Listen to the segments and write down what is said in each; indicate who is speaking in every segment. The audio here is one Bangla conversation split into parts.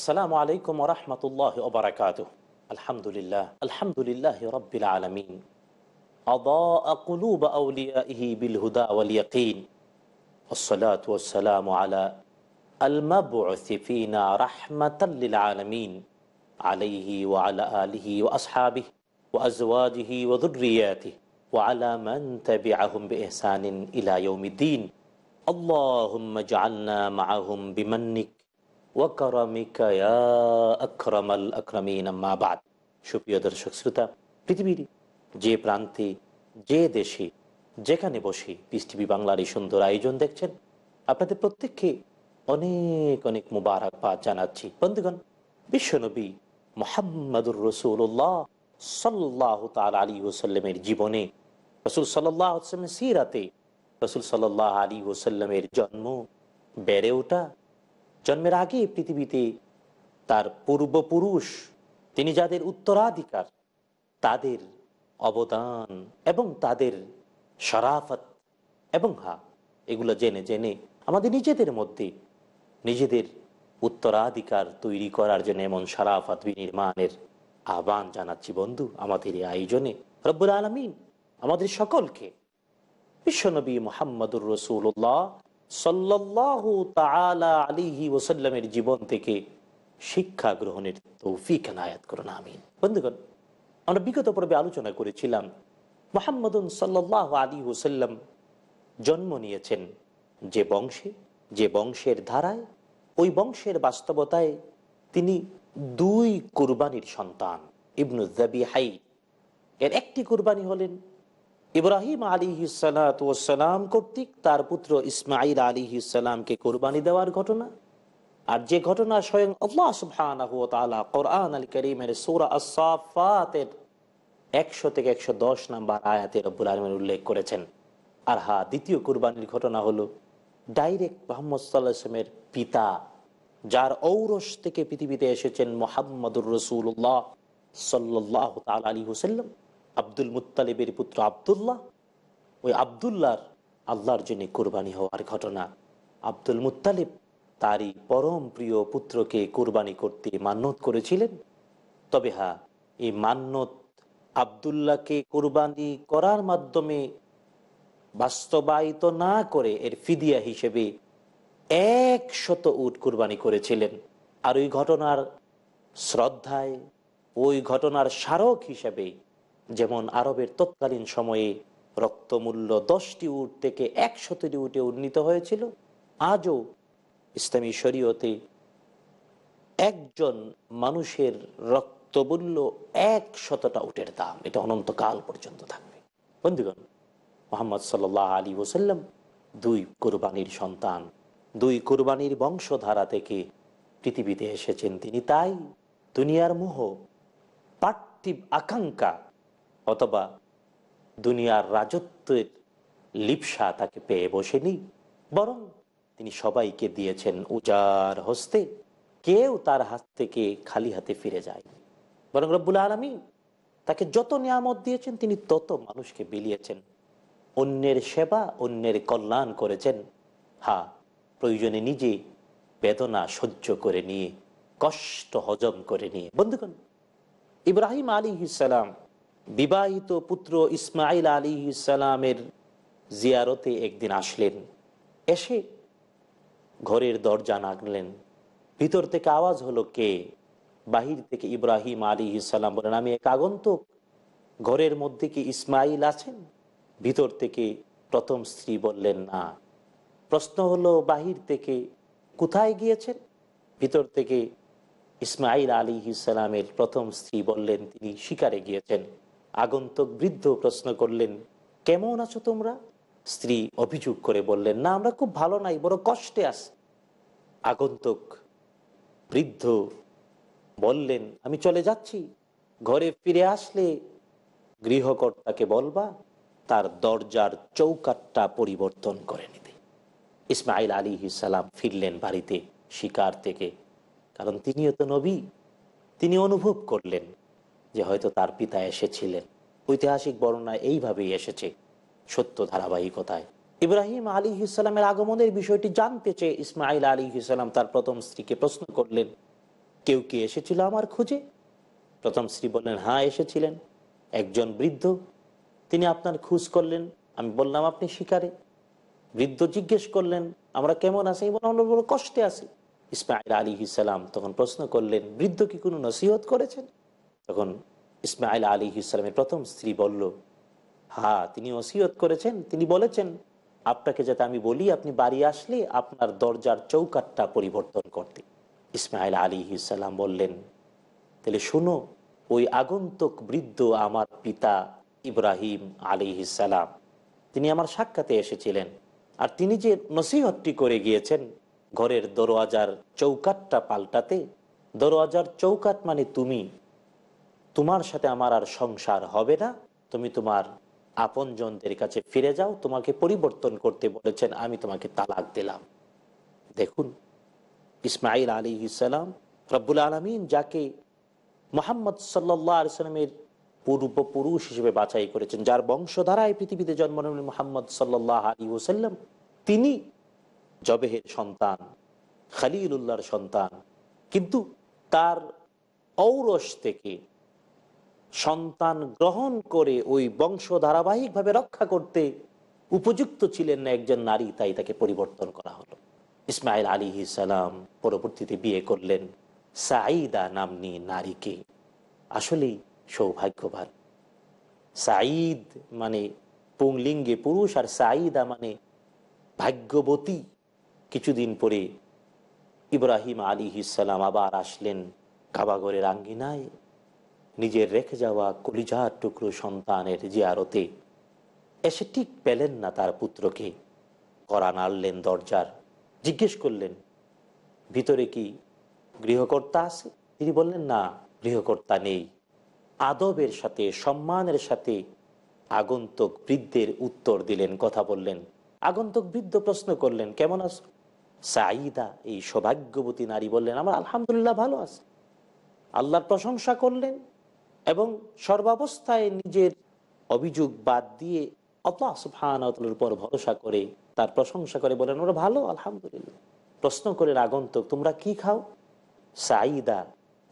Speaker 1: السلام عليكم ورحمة الله وبركاته الحمد لله الحمد لله رب العالمين أضاء قلوب أوليائه بالهدى واليقين والصلاة والسلام على المبعوث فينا رحمة للعالمين عليه وعلى آله وأصحابه وأزواجه وذرياته وعلى من تبعهم بإحسان إلى يوم الدين اللهم اجعلنا معهم بمنك সুপ্রিয় দর্শক শ্রোতা পৃথিবীর যে প্রান্তে যে দেশে যেখানে বসে পিস টিভি বাংলার এই সুন্দর আয়োজন দেখছেন আপনাদের প্রত্যেককে অনেক অনেক মুবারকবাদ জানাচ্ছি বন্ধুগণ বিশ্বনবী মোহাম্মদুর রসুল্লাহ সাল্লাহ তাল আলী ওসাল্লামের জীবনে রসুল সাল্লাহ সিরাতে রসুল সাল্লাহ আলী ওসাল্লামের জন্ম বেড়ে ওঠা জন্মের আগে পৃথিবীতে তার পূর্বপুরুষ তিনি যাদের উত্তরাধিকার তাদের অবদান এবং তাদের সরাফত এবং হা এগুলো জেনে জেনে আমাদের নিজেদের মধ্যে নিজেদের উত্তরাধিকার তৈরি করার জন্য এমন সারাফাত বিনির্মাণের আহ্বান জানাচ্ছি বন্ধু আমাদের এই আয়োজনে রব্বুল আলমিন আমাদের সকলকে বিশ্বনবী মোহাম্মদুর রসুল্লাহ সাল্লাহু জীবন থেকে শিক্ষা গ্রহণের তৌফিক নায়াত করুন আমিন বন্ধুগণ আমরা বিগত পর্বে আলোচনা করেছিলাম মোহাম্মদ সাল্লাহ আলী ওসাল্লাম জন্ম নিয়েছেন যে বংশে যে বংশের ধারায় ওই বংশের বাস্তবতায় তিনি দুই কুরবানির সন্তান ইবনু জাবি হাই এর একটি কুরবানি হলেন ইব্রাহিম আলী সালাম কর্তৃক তার পুত্র ইসমাইল আলী ইসালামকে কোরবানি দেওয়ার ঘটনা আর যে ঘটনা স্বয়ং আল্লাহ সুবহানাহু ওয়া তাআলা কোরআন আল কারীমের সূরা আস-সাফাতের 100 থেকে 110 নম্বর আয়াতে রব্বুল আলমের উল্লেখ করেছেন আর হা দ্বিতীয় কুরবানির ঘটনা হলো ডাইরেক্ট মোহাম্মদ সাল্লামের পিতা যার ঔরস থেকে পৃথিবীতে এসেছেন মোহাম্মদুর রসুল্লাহ সাল্লাহ আলী হুসাল্লাম আব্দুল মুতালিবের পুত্র আবদুল্লাহ ওই আবদুল্লার আল্লাহর জন্য কোরবানি হওয়ার ঘটনা আব্দুল মুতালিব তারই পরম প্রিয় পুত্রকে কোরবানি করতে মান্যত করেছিলেন তবে হ্যাঁ এই মান্যত আবদুল্লাহকে কোরবানি করার মাধ্যমে বাস্তবায়িত না করে এর ফিদিয়া হিসেবে এক শত উট কোরবানি করেছিলেন আর ওই ঘটনার শ্রদ্ধায় ওই ঘটনার স্মারক হিসেবে যেমন আরবের তৎকালীন সময়ে রক্তমূল্য দশটি উট থেকে একশতটি উটে উন্নীত হয়েছিল আজও ইসলামী শরীয়তে একজন মানুষের রক্তমূল্য এক শতটা উটের দাম এটা অনন্তকাল পর্যন্ত থাকবে বন্ধুগণ মোহাম্মদ সাল্লাহ আলী ওসাল্লাম দুই কোরবানির সন্তান দুই কোরবানির বংশধারা থেকে পৃথিবীতে এসেছেন তিনি তাই দুনিয়ার মোহ পার্থিব আকাঙ্ক্ষা অথবা দুনিয়ার রাজত্বের লিপসা তাকে পেয়ে বসেনি বরং তিনি সবাইকে দিয়েছেন উজার হস্তে কেউ তার হাত থেকে খালি হাতে ফিরে যায় বরং রব্বুল আলমী তাকে যত নিয়ামত দিয়েছেন তিনি তত মানুষকে বিলিয়েছেন অন্যের সেবা অন্যের কল্যাণ করেছেন হা প্রয়োজনে নিজে বেদনা সহ্য করে নিয়ে কষ্ট হজম করে নিয়ে বন্ধুগণ ইব্রাহিম আলী ইসালাম বিবাহিত পুত্র ইসমাইল আলী ইসালামের জিয়ারতে একদিন আসলেন এসে ঘরের দরজা নাগলেন ভিতর থেকে আওয়াজ হলো কে বাহির থেকে ইব্রাহিম আলী ইসালাম বলেন আমি এক আগন্তক ঘরের মধ্যে কি ইসমাইল আছেন ভিতর থেকে প্রথম স্ত্রী বললেন না প্রশ্ন হলো বাহির থেকে কোথায় গিয়েছেন ভিতর থেকে ইসমাইল আলী ইসালামের প্রথম স্ত্রী বললেন তিনি শিকারে গিয়েছেন আগন্তক বৃদ্ধ প্রশ্ন করলেন কেমন আছো তোমরা স্ত্রী অভিযোগ করে বললেন না আমরা খুব ভালো নাই বড় কষ্টে আস আগন্তক বৃদ্ধ বললেন আমি চলে যাচ্ছি ঘরে ফিরে আসলে গৃহকর্তাকে বলবা তার দরজার চৌকাটটা পরিবর্তন করে নিতে ইসমাইল আলী হিসালাম ফিরলেন বাড়িতে শিকার থেকে কারণ তিনিও তো নবী তিনি অনুভব করলেন যে হয়তো তার পিতা এসেছিলেন ঐতিহাসিক বর্ণনা এইভাবেই এসেছে সত্য ধারাবাহিকতায় ইব্রাহিম আলী ইসলামের আগমনের বিষয়টি জানতে চেয়ে ইসমাইল আলী ইসলাম তার প্রথম স্ত্রীকে প্রশ্ন করলেন কেউ কি এসেছিল আমার খুঁজে প্রথম স্ত্রী বললেন হ্যাঁ এসেছিলেন একজন বৃদ্ধ তিনি আপনার খুঁজ করলেন আমি বললাম আপনি শিকারে বৃদ্ধ জিজ্ঞেস করলেন আমরা কেমন আছি বলে আমরা বড় কষ্টে আছি ইসমাইল আলী ইসালাম তখন প্রশ্ন করলেন বৃদ্ধ কি কোনো নসিহত করেছেন তখন ইসমাইল আলী ইসলামের প্রথম স্ত্রী বলল হা তিনি ওসিয়ত করেছেন তিনি বলেছেন আপনাকে যাতে আমি বলি আপনি বাড়ি আসলে আপনার দরজার চৌকাটটা পরিবর্তন করতে ইসমাইল আলী ইসাল্লাম বললেন তাহলে শুনো ওই আগন্তক বৃদ্ধ আমার পিতা ইব্রাহিম আলী ইসালাম তিনি আমার সাক্ষাতে এসেছিলেন আর তিনি যে নসিহতটি করে গিয়েছেন ঘরের দরওয়াজার চৌকাটটা পাল্টাতে দরওয়াজার চৌকাট মানে তুমি তোমার সাথে আমার আর সংসার হবে না তুমি তোমার আপনজনদের কাছে ফিরে যাও তোমাকে পরিবর্তন করতে বলেছেন আমি তোমাকে তালাক দিলাম দেখুন ইসমাইল আলী ইসালাম রব্বুল আলমিন যাকে মোহাম্মদ সাল্লামের পূর্বপুরুষ হিসেবে বাছাই করেছেন যার বংশধারায় পৃথিবীতে জন্ম নেন মোহাম্মদ সাল্লাহ আলী ওসাল্লাম তিনি জবেহের সন্তান খালিউল্লাহর সন্তান কিন্তু তার ঔরস থেকে সন্তান গ্রহণ করে ওই বংশ ধারাবাহিকভাবে রক্ষা করতে উপযুক্ত ছিলেন না একজন নারী তাই তাকে পরিবর্তন করা হলো ইসমাইল আলী ইসালাম পরবর্তীতে বিয়ে করলেন সাঈদা নামনি নারীকে আসলেই সৌভাগ্যবান সাঈদ মানে পুংলিঙ্গে পুরুষ আর সাঈদা মানে ভাগ্যবতী কিছুদিন পরে ইব্রাহিম আলী ইসালাম আবার আসলেন কাবাগরের আঙ্গিনায় নিজের রেখে যাওয়া কলিজার টুকরো সন্তানের জিয়ারতে এসে ঠিক পেলেন না তার পুত্রকে করা নাড়লেন দরজার জিজ্ঞেস করলেন ভিতরে কি গৃহকর্তা আছে তিনি বললেন না গৃহকর্তা নেই আদবের সাথে সম্মানের সাথে আগন্তক বৃদ্ধের উত্তর দিলেন কথা বললেন আগন্তক বৃদ্ধ প্রশ্ন করলেন কেমন আছো সাইদা এই সৌভাগ্যবতী নারী বললেন আমার আলহামদুলিল্লাহ ভালো আছে আল্লাহর প্রশংসা করলেন এবং সর্বাবস্থায় নিজের অভিযোগ বাদ দিয়ে আল্লাহ সুফানতলের উপর ভরসা করে তার প্রশংসা করে বলেন ওরা ভালো আলহামদুলিল্লাহ প্রশ্ন করেন আগন্তক তোমরা কি খাও সাঈদা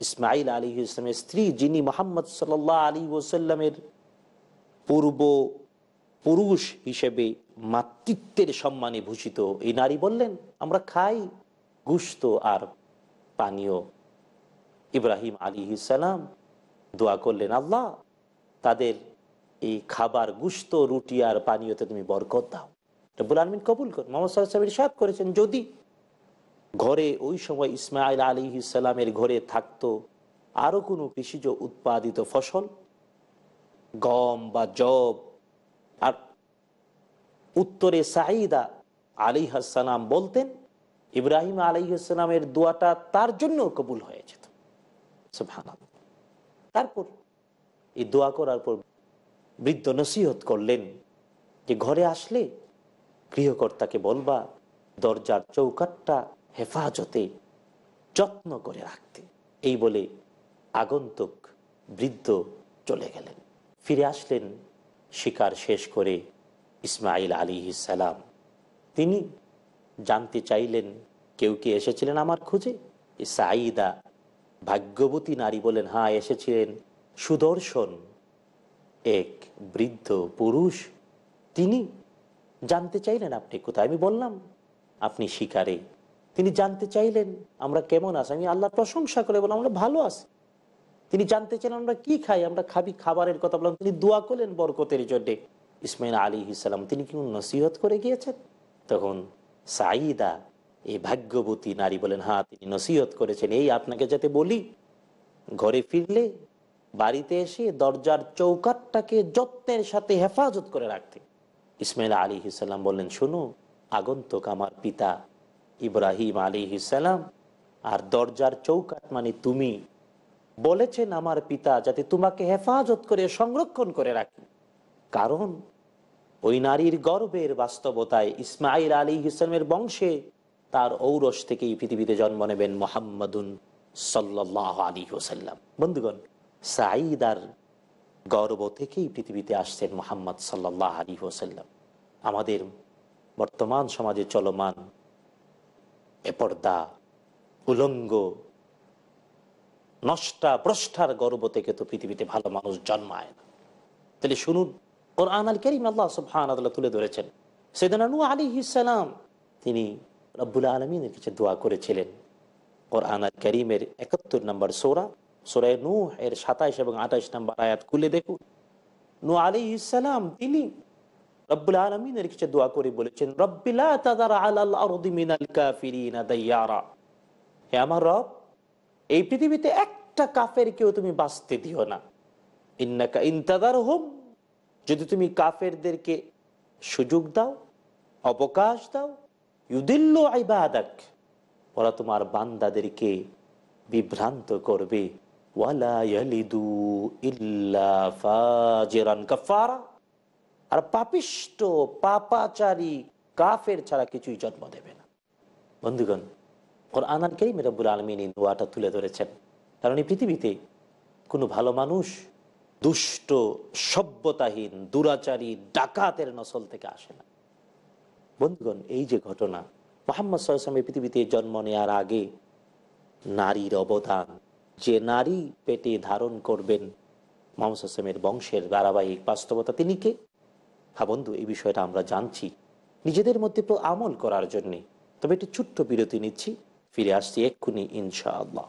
Speaker 1: ইসমাইল আলী ইসলামের স্ত্রী যিনি মোহাম্মদ সাল আলী ওসাল্লামের পূর্ব পুরুষ হিসেবে মাতৃত্বের সম্মানে ভূষিত এই নারী বললেন আমরা খাই গুস্ত আর পানীয় ইব্রাহিম আলী সালাম দোয়া করলেন আল্লাহ তাদের এই খাবার গুস্ত রুটি আর পানীয়তে তুমি বরকত দাও রব্বুল আলমিন কবুল কর মোহাম্মদ সাল্লাহ সাহেব ইরশাদ করেছেন যদি ঘরে ওই সময় ইসমাইল আলী ইসালামের ঘরে থাকতো আরও কোনো কৃষিজ উৎপাদিত ফসল গম বা জব আর উত্তরে সাঈদা আলী হাসালাম বলতেন ইব্রাহিম আলী হাসালামের দোয়াটা তার জন্য কবুল হয়ে যেত সে ভাঙাল তারপর এই দোয়া করার পর বৃদ্ধ নসিহত করলেন যে ঘরে আসলে গৃহকর্তাকে বলবা দরজার চৌকাটটা হেফাজতে যত্ন করে রাখতে এই বলে আগন্তুক বৃদ্ধ চলে গেলেন ফিরে আসলেন শিকার শেষ করে ইসমাইল আলী সালাম তিনি জানতে চাইলেন কেউ কি এসেছিলেন আমার খুঁজে সাঈদা ভাগ্যবতী নারী বলেন হ্যাঁ এসেছিলেন সুদর্শন এক বৃদ্ধ পুরুষ তিনি জানতে চাইলেন আপনি কোথায় আমি বললাম আপনি শিকারে তিনি জানতে চাইলেন আমরা কেমন আছি আমি আল্লাহ প্রশংসা করে বললাম আমরা ভালো আছি তিনি জানতে চান আমরা কি খাই আমরা খাবি খাবারের কথা বললাম তিনি দোয়া করলেন বরকতের জন্যে ইসমাইল আলী ইসলাম তিনি কি নসিহত করে গিয়েছেন তখন সাইদা এই ভাগ্যবতী নারী বলেন হ্যাঁ তিনি নসিহত করেছেন এই আপনাকে যাতে বলি ঘরে ফিরলে বাড়িতে এসে দরজার চৌকাটটাকে যত্নের সাথে হেফাজত করে রাখতে ইসমাইল আলী হিসাল্লাম বললেন শুনো আগন্তক আমার পিতা ইব্রাহিম আলী ইসাল্লাম আর দরজার চৌকাট মানে তুমি বলেছেন আমার পিতা যাতে তোমাকে হেফাজত করে সংরক্ষণ করে রাখি কারণ ওই নারীর গর্বের বাস্তবতায় ইসমাইল আলী হিসালামের বংশে তার ঔরস থেকেই পৃথিবীতে জন্ম নেবেন মোহাম্মদুন সাল্লাহ আলী হোসাল্লাম বন্ধুগণ সাঈদার গর্ব থেকেই পৃথিবীতে আসছেন মোহাম্মদ সাল্লাহ আলী হোসাল্লাম আমাদের বর্তমান সমাজে চলমান এপর্দা উলঙ্গ নষ্টা প্রষ্ঠার গর্ব থেকে তো পৃথিবীতে ভালো মানুষ জন্মায় না তাহলে শুনুন ওর আনাল করিম আল্লাহ সুবহান তুলে ধরেছেন সেদিন আলী ইসালাম তিনি রব্বুল আলমিনের কাছে দোয়া করেছিলেন কোরআন আল করিমের একাত্তর নম্বর সোরা সোরায় নু এর সাতাইশ এবং আঠাইশ নম্বর আয়াত খুলে দেখুন নু আলি ইসালাম তিনি রব্বুল আলমিনের কাছে দোয়া করে বলেছেন রব্বিলা তাদার আলাল আরদিমিনাল কাফিরিনা দাইয়ারা হে আমার রব এই পৃথিবীতে একটা কাফের কেউ তুমি বাঁচতে দিও না ইন্নাকা ইন্তাদার হোম যদি তুমি কাফেরদেরকে সুযোগ দাও অবকাশ দাও ইউদিল্ল আইবাদাক ওরা তোমার বান্দাদেরকে বিভ্রান্ত করবে আর পাপিষ্ট পাপাচারী কাফের ছাড়া কিছুই জন্ম দেবে না বন্ধুগণ ওর আনানকেই মেরাবুল আলমিন এই দোয়াটা তুলে ধরেছেন কারণ এই পৃথিবীতে কোনো ভালো মানুষ দুষ্ট সভ্যতাহীন দুরাচারী ডাকাতের নসল থেকে আসে না বন্ধুগণ এই যে ঘটনা মোহাম্মদ সাল্লামের পৃথিবীতে জন্ম নেওয়ার আগে নারীর অবদান যে নারী পেটে ধারণ করবেন মোহাম্মদ সাল্লামের বংশের ধারাবাহিক বাস্তবতা তিনি কে হ্যাঁ বন্ধু এই বিষয়টা আমরা জানছি নিজেদের মধ্যে আমল করার জন্য তবে একটি ছোট্ট বিরতি নিচ্ছি ফিরে আসছি এক্ষুনি ইনশাআল্লাহ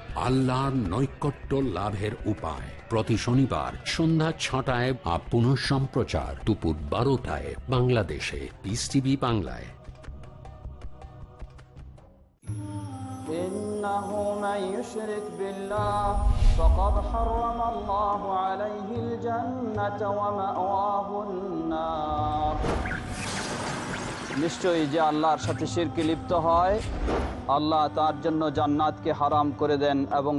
Speaker 2: আল্লাহর নৈকট্য লাভের উপায় প্রতি শনিবার সন্ধ্যা ছটায় বা পুনঃ সম্প্রচার দুপুর বারোটায় বাংলাদেশে পিস টিভি বাংলায়
Speaker 1: হারাম নিশ্চয়ই যে আল্লাহর
Speaker 2: সাথে শিরকে লিপ্ত হয় আল্লাহ তার জন্য জান্নাতকে হারাম করে দেন এবং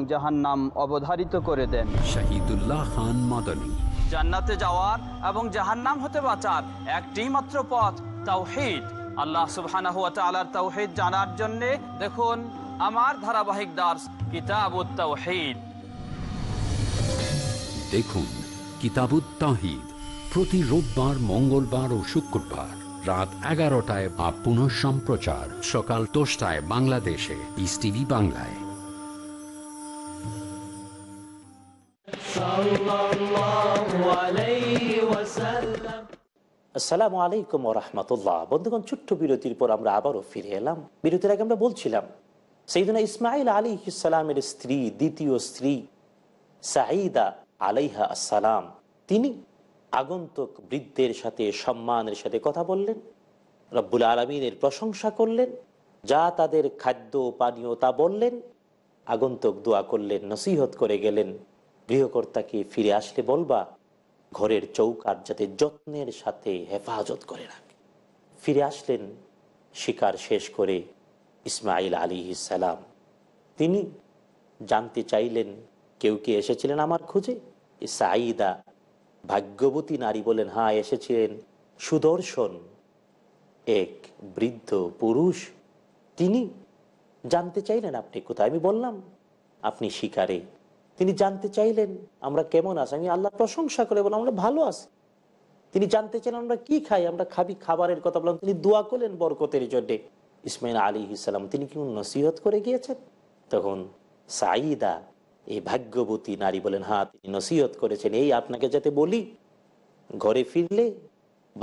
Speaker 2: নাম অবধারিত করে দেন শাহিদুল্লাহ খান মাদানী
Speaker 1: জান্নাতে যাওয়ার এবং নাম হতে বাঁচার একটি মাত্র পথ তাওহিদ আল্লাহ সুবহানাহু ওয়া
Speaker 2: তাআলার তাওহিদ জানার জন্য দেখুন আমার ধারাবাহিক দাস কিতাবুত তাওহিদ দেখুন কিতাবুত তাহিদ প্রতি রোববার মঙ্গলবার ও শুক্রবার রাত এগারোটায় বা পুনঃ সম্প্রচার সকাল দশটায় বাংলাদেশে ইস টিভি বাংলায়
Speaker 1: আসসালামু আলাইকুম রহমতুল্লাহ বন্ধুগণ ছোট্ট বিরতির পর আমরা আবারও ফিরে এলাম বিরতির আগে আমরা বলছিলাম সেইদিনা ইসমাইল আলী ইসালামের স্ত্রী দ্বিতীয় স্ত্রী সাঈদা আলাইহা আসসালাম তিনি আগন্তুক বৃদ্ধের সাথে সম্মানের সাথে কথা বললেন রব্বুল আলমিনের প্রশংসা করলেন যা তাদের খাদ্য পানীয় তা বললেন আগন্তুক দোয়া করলেন নসিহত করে গেলেন গৃহকর্তাকে ফিরে আসলে বলবা ঘরের চৌকার যাতে যত্নের সাথে হেফাজত করে রাখে ফিরে আসলেন শিকার শেষ করে ইসমাইল আলী সালাম তিনি জানতে চাইলেন কেউ কে এসেছিলেন আমার খুঁজে সাঈদা ভাগ্যবতী নারী বলেন হ্যাঁ এসেছিলেন সুদর্শন এক বৃদ্ধ পুরুষ তিনি জানতে চাইলেন আপনি কোথায় আমি বললাম আপনি শিকারে তিনি জানতে চাইলেন আমরা কেমন আছি আমি আল্লাহ প্রশংসা করে বললাম আমরা ভালো আছি তিনি জানতে চাইলেন আমরা কি খাই আমরা খাবি খাবারের কথা বললাম তিনি দোয়া করলেন বরকতের জন্যে ইসমাইল আলী ইসলাম তিনি কি নসিহত করে গিয়েছেন তখন সাইদা এই ভাগ্যবতী নারী বলেন হ্যাঁ তিনি নসিহত করেছেন এই আপনাকে যাতে বলি ঘরে ফিরলে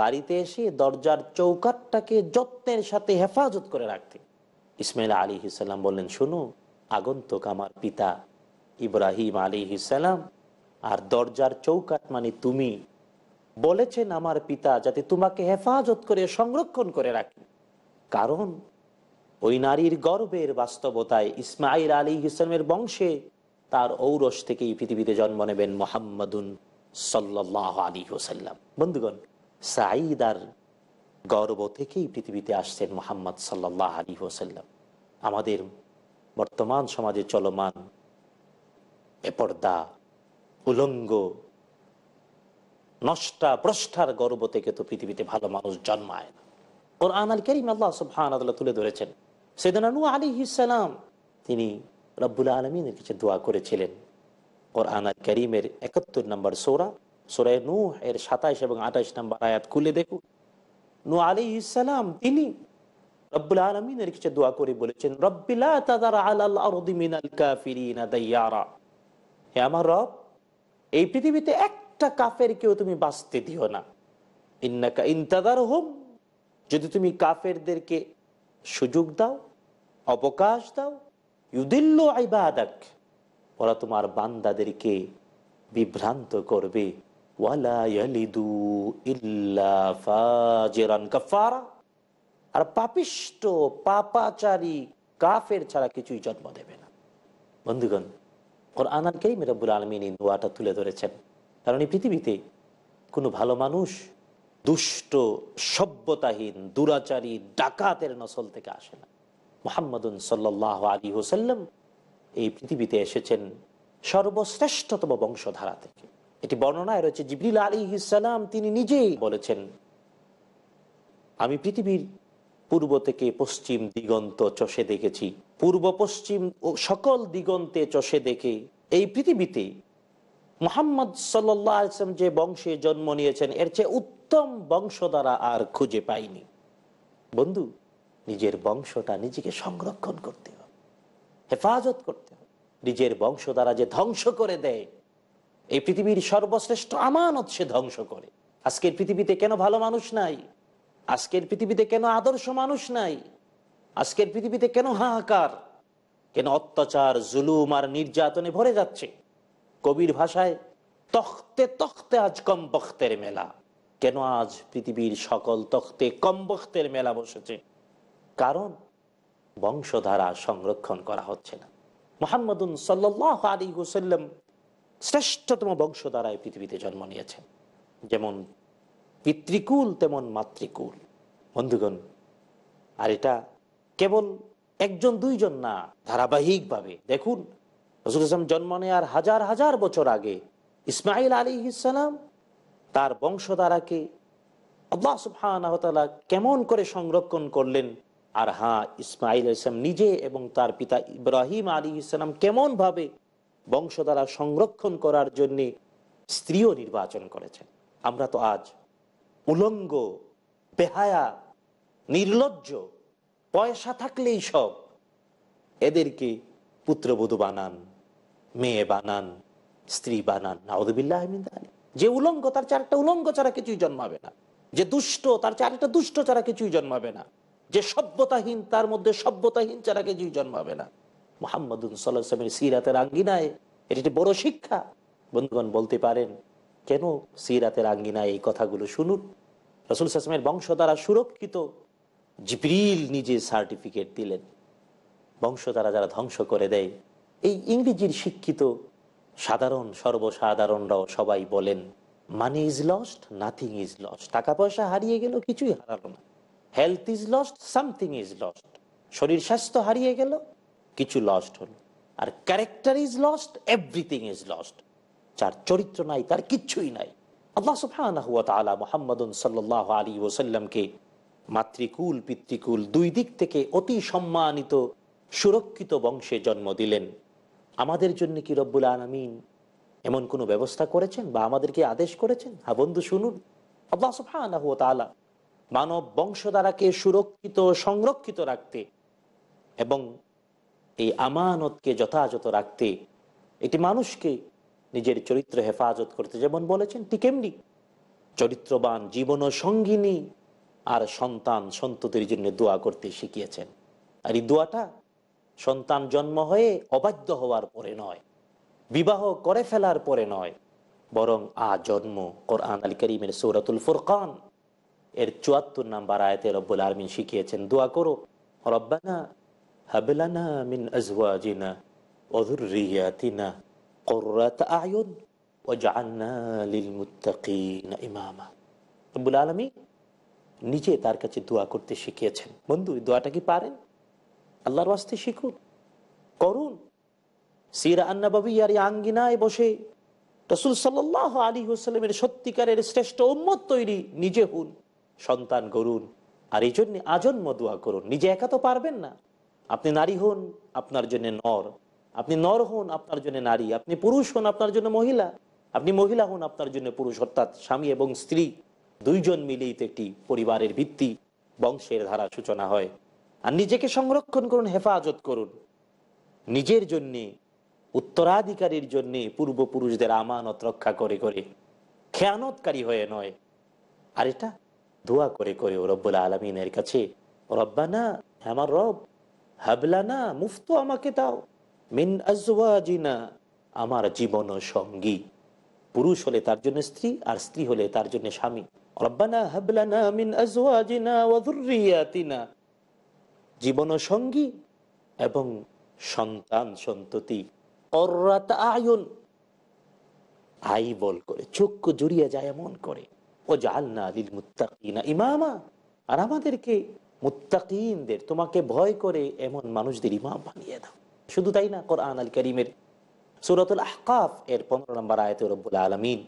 Speaker 1: বাড়িতে এসে দরজার চৌকাটটাকে যত্নের সাথে হেফাজত করে রাখতে ইসমাইল আলী হিসাল্লাম বললেন শুনু আগন্তক আমার পিতা ইব্রাহিম আলী হিসাল্লাম আর দরজার চৌকাট মানে তুমি বলেছেন আমার পিতা যাতে তোমাকে হেফাজত করে সংরক্ষণ করে রাখি কারণ ওই নারীর গর্বের বাস্তবতায় ইসমাইল আলী হিসালামের বংশে তার ঔরস থেকেই পৃথিবীতে জন্ম নেবেন মোহাম্মদুন সাল্লাহ আলী হোসাল্লাম বন্ধুগণ সাঈদ আর গর্ব থেকেই পৃথিবীতে আসছেন মোহাম্মদ সাল্লাহ আলী হোসাল্লাম আমাদের বর্তমান সমাজে চলমান পর্দা উলঙ্গ নষ্টা প্রষ্ঠার গর্ব থেকে তো পৃথিবীতে ভালো মানুষ জন্মায় না ওর আনাল করিম আল্লাহ হান তুলে ধরেছেন সেদিন আলী ইসালাম তিনি রব্বুল আলমিনের কাছে দোয়া করেছিলেন কোরআন করিমের একাত্তর নম্বর সোরা সোরায় নু এর সাতাইশ এবং আঠাইশ নম্বর আয়াত খুলে দেখু নু আলি ইসালাম তিনি রব্বুল আলমিনের কাছে দোয়া করে বলেছেন রব্বিলা হে আমার রব এই পৃথিবীতে একটা কাফের কেউ তুমি বাঁচতে দিও না ইন্নাকা ইন্তাদার হোম যদি তুমি কাফেরদেরকে সুযোগ দাও অবকাশ দাও ইউদিল্ল আইবাদাক ওরা তোমার বান্দাদেরকে বিভ্রান্ত করবে আর পাপিষ্ট পাপাচারী কাফের ছাড়া কিছুই জন্ম দেবে না বন্ধুগণ ওর আনারকেই মিরাবুল আলমিন এই দোয়াটা তুলে ধরেছেন কারণ এই পৃথিবীতে কোনো ভালো মানুষ দুষ্ট সভ্যতাহীন দুরাচারী ডাকাতের নসল থেকে আসে না মোহাম্মদুন সাল্লাহ আলী হোসাল্লাম এই পৃথিবীতে এসেছেন সর্বশ্রেষ্ঠতম বংশধারা থেকে এটি বর্ণনায় রয়েছে জিবরিল আলী ইসালাম তিনি নিজেই বলেছেন আমি পৃথিবীর পূর্ব থেকে পশ্চিম দিগন্ত চষে দেখেছি পূর্ব পশ্চিম ও সকল দিগন্তে চষে দেখে এই পৃথিবীতে মোহাম্মদ সাল্লাম যে বংশে জন্ম নিয়েছেন এর চেয়ে উত্তম বংশধারা আর খুঁজে পাইনি বন্ধু নিজের বংশটা নিজেকে সংরক্ষণ করতে হবে হেফাজত করতে হবে নিজের বংশ দ্বারা যে ধ্বংস করে দেয় এই পৃথিবীর সর্বশ্রেষ্ঠ আমানত সে ধ্বংস করে আজকের পৃথিবীতে কেন ভালো মানুষ নাই আজকের পৃথিবীতে কেন আদর্শ মানুষ নাই আজকের পৃথিবীতে কেন হাহাকার কেন অত্যাচার জুলুম আর নির্যাতনে ভরে যাচ্ছে কবির ভাষায় তখতে তখতে আজ বক্তের মেলা কেন আজ পৃথিবীর সকল তখতে বক্তের মেলা বসেছে কারণ বংশধারা সংরক্ষণ করা হচ্ছে না মোহাম্মদ আলী হুসাল্লাম শ্রেষ্ঠতম বংশধারায় পৃথিবীতে জন্ম নিয়েছেন যেমন পিতৃকুল তেমন মাতৃকুল বন্ধুগণ আর এটা কেবল একজন দুইজন না ধারাবাহিকভাবে দেখুন হজুর ইসলাম জন্ম নেওয়ার হাজার হাজার বছর আগে ইসমাইল আলী ইসালাম তার বংশধারাকে আল্লাহ সুফানা কেমন করে সংরক্ষণ করলেন আর হা হ্যাঁ, ইসমাইল ইসলাম নিজে এবং তার পিতা ইব্রাহিম আলী ইসলাম কেমনভাবে বংশধারা সংরক্ষণ করার জন্যে স্ত্রীও নির্বাচন করেছেন আমরা তো আজ উলঙ্গ বেহায়া নির্লজ্জ পয়সা থাকলেই সব এদেরকে পুত্রবধু বানান মেয়ে বানান স্ত্রী বানান নাউদুবিল্লাহ যে উলঙ্গ তার চারটা উলঙ্গ ছাড়া কিছুই জন্মাবে না যে দুষ্ট তার চারটা দুষ্ট ছাড়া কিছুই জন্মাবে না যে সভ্যতাহীন তার মধ্যে সভ্যতাহীন ছাড়াকে জীব জন্মাবে না মোহাম্মদ সাল্লামের সিরাতের আঙ্গিনায় এটি একটি বড় শিক্ষা বন্ধুগণ বলতে পারেন কেন সিরাতের আঙ্গিনায় এই কথাগুলো শুনুন রসুল সাসমের বংশ দ্বারা সুরক্ষিত জিবরিল নিজে সার্টিফিকেট দিলেন বংশ দ্বারা যারা ধ্বংস করে দেয় এই ইংরেজির শিক্ষিত সাধারণ সর্বসাধারণরাও সবাই বলেন money is lost nothing is lost টাকা পয়সা হারিয়ে গেল কিছুই হারালো না health is lost something is lost শরীর স্বাস্থ্য হারিয়ে গেল কিছু লস্ট হল আর character is lost everything is lost যার চরিত্র নাই তার কিছুই নাই আল্লাহ সুফানা হুয়া তালা মোহাম্মদ সাল্লাহ আলী ওসাল্লামকে মাতৃকুল পিতৃকুল দুই দিক থেকে অতি সম্মানিত সুরক্ষিত বংশে জন্ম দিলেন আমাদের জন্য কি রব্বুল আলমিন এমন কোনো ব্যবস্থা করেছেন বা আমাদেরকে আদেশ করেছেন হা হ্যাঁ বন্ধু শুনুন আল্লাহ সুফানা হুয়া তালা মানব দ্বারাকে সুরক্ষিত সংরক্ষিত রাখতে এবং এই আমানতকে যথাযথ রাখতে এটি মানুষকে নিজের চরিত্র হেফাজত করতে যেমন বলেছেন ঠিক এমনি চরিত্রবান জীবন সঙ্গিনী আর সন্তান সন্ততির জন্য দোয়া করতে শিখিয়েছেন আর এই দোয়াটা সন্তান জন্ম হয়ে অবাধ্য হওয়ার পরে নয় বিবাহ করে ফেলার পরে নয় বরং আ জন্ম কোরআন আলী করিমের সৌরাতুল ফুরকান এর চুয়াত্তর নাম্বার আয়তে রব্বুল আলমিন শিখিয়েছেন দোয়া করো রব্বানা হাবলানা মিন আজওয়াজিনা অধুরিয়াতিনা কুররাত আয়ুন ওয়াজআলনা লিল ইমামা রব্বুল আলমী নিজে তার কাছে দোয়া করতে শিখিয়েছেন বন্ধু এই দোয়াটা কি পারেন আল্লাহর ওয়াস্তে শিখুন করুন সিরা আন্নাবাবি আর আঙ্গিনায় বসে রসুল সাল্লাহ আলী হোসালামের সত্যিকারের শ্রেষ্ঠ উম্মত তৈরি নিজে হন সন্তান করুন আর এই জন্য আজন্ম দোয়া করুন নিজে একা তো পারবেন না আপনি নারী হন আপনার জন্য নর আপনি নর হন আপনার জন্য নারী আপনি পুরুষ হন আপনার জন্য মহিলা আপনি মহিলা হন আপনার জন্য পুরুষ অর্থাৎ স্বামী এবং স্ত্রী দুইজন মিলেই তো একটি পরিবারের ভিত্তি বংশের ধারা সূচনা হয় আর নিজেকে সংরক্ষণ করুন হেফাজত করুন নিজের জন্যে উত্তরাধিকারীর জন্যে পূর্বপুরুষদের আমানত রক্ষা করে করে খেয়ানতকারী হয়ে নয় আর এটা দোয়া করে করে রব্বুল আলমিনের কাছে রব্বানা আমার রব হাবলানা মুফত আমাকে দাও মিন আজওয়াজিনা আমার জীবন সঙ্গী পুরুষ হলে তার জন্য স্ত্রী আর স্ত্রী হলে তার জন্য স্বামী রব্বানা হাবলানা মিন আজওয়াজিনা ওয়া যুররিয়াতিনা জীবন সঙ্গী এবং সন্তান সন্ততি আয়ন আই বল করে চক্ষু জুড়িয়ে যায় এমন করে আর আমাদেরকে তোমাকে ভয় করে এমন মানুষদের ইমাম বানিয়ে দাও শুধু তাই না কোরআন আল করিমের সুরতুল আহকাফ এর পনেরো নম্বর আলমিন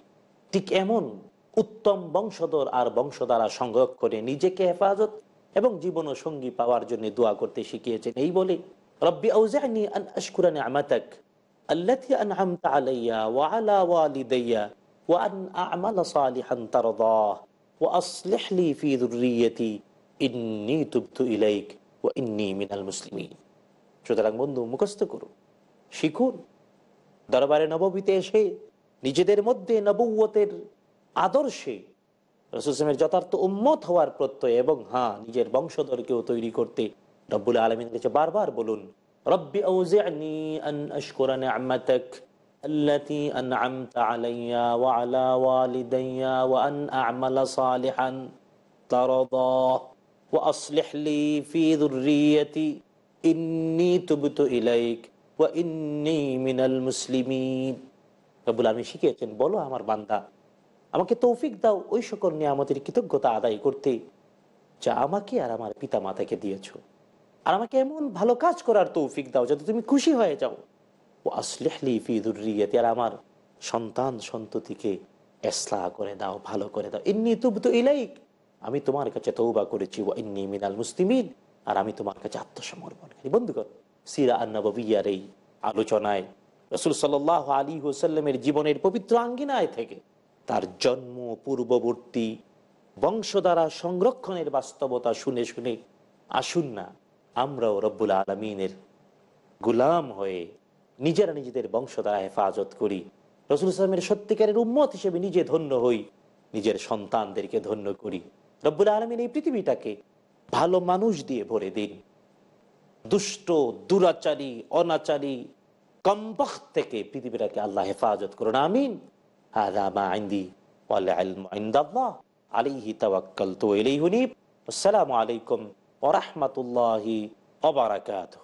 Speaker 1: ঠিক এমন উত্তম বংশধর আর বংশধারা সংগ্রহ করে নিজেকে হেফাজত এবং জীবন ও সঙ্গী পাওয়ার জন্য দোয়া করতে শিখিয়েছেন এই বলে রব্বি আউজানি আন আশকুরানি আমাতাক ওয়ান আমাল সালিহান তারদাহ ও আসলিহলি ফি দুর্রিয়তি ইন্নি তুব্তু ইলাইক ও ইন্নি মিনাল মুসলিমিন সুতরাং বন্ধু মুখস্থ করুন শিখুন দরবারে নববীতে এসে নিজেদের মধ্যে নবুয়তের আদর্শে রসুলসলামের যথার্থ উন্মত হওয়ার প্রত্যয় এবং হ্যাঁ নিজের বংশধরকেও তৈরি করতে রব্বুল আলমীর কাছে বারবার বলুন রব্বি আউজে আন আশকুরানে আমাতাক التي أنعمت علي وعلى والدي وأن أعمل صالحا ترضاه وأصلح لي في ذريتي إني تبت إليك وإني من المسلمين রবুল আমি শিখিয়েছেন বলো আমার বান্দা আমাকে তৌফিক দাও ওই সকল নিয়ামতের কৃতজ্ঞতা আদায় করতে যা আমাকে আর আমার পিতা মাতাকে দিয়েছ আর আমাকে এমন ভালো কাজ করার তৌফিক দাও যাতে তুমি খুশি হয়ে যাও ও আসলেহলি ফি দুর্রিয়াতি আর আমার সন্তান সন্ততিকে এসলা করে দাও ভালো করে দাও ইন্নি তো ইলাইক আমি তোমার কাছে তৌবা করেছি ও ইন্নি মিনাল মুসলিমিন আর আমি তোমার কাছে আত্মসমর্পণকারী বন্ধুগণ সিরা আন্নাবিয়ার এই আলোচনায় রসুল সাল আলী হোসাল্লামের জীবনের পবিত্র আঙ্গিনায় থেকে তার জন্ম পূর্ববর্তী বংশ দ্বারা সংরক্ষণের বাস্তবতা শুনে শুনে আসুন না আমরাও রব্বুল আলমিনের গুলাম হয়ে নিজেরা নিজেদের বংশধারা হেফাজত করি রসুল ইসলামের সত্যিকারের উম্মত হিসেবে নিজে ধন্য হই নিজের সন্তানদেরকে ধন্য করি রব্বুল আলমিন এই পৃথিবীটাকে ভালো মানুষ দিয়ে ভরে দিন দুষ্ট দুরাচারী অনাচারী কমপক্ষ থেকে পৃথিবীটাকে আল্লাহ হেফাজত করুন আমিন আসসালামু আলাইকুম ওরহমতুল্লাহি ওবরাকাতুহ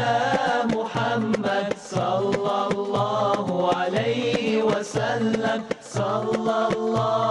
Speaker 1: عليه وسلم صلى الله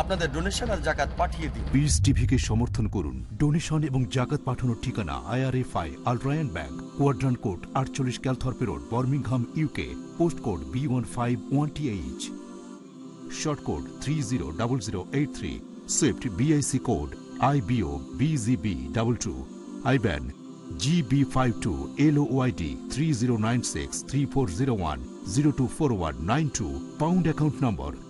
Speaker 2: আপনাদের ডোনেশন আর জাকাত পাঠিয়ে দিন
Speaker 3: বিস টিভিকে সমর্থন করুন ডোনেশন এবং জাকাত পাঠানোর ঠিকানা IRFI Al Rayan bank quadrant code আটচল্লিশ Calthorpe road Birmingham UK post code B one five one T H sort code three zero double zero eight three swift BIC code IBO BGB double two IBAN GB five two L YD three zero nine six three four zero one zero two four one nine two pound account নম্বর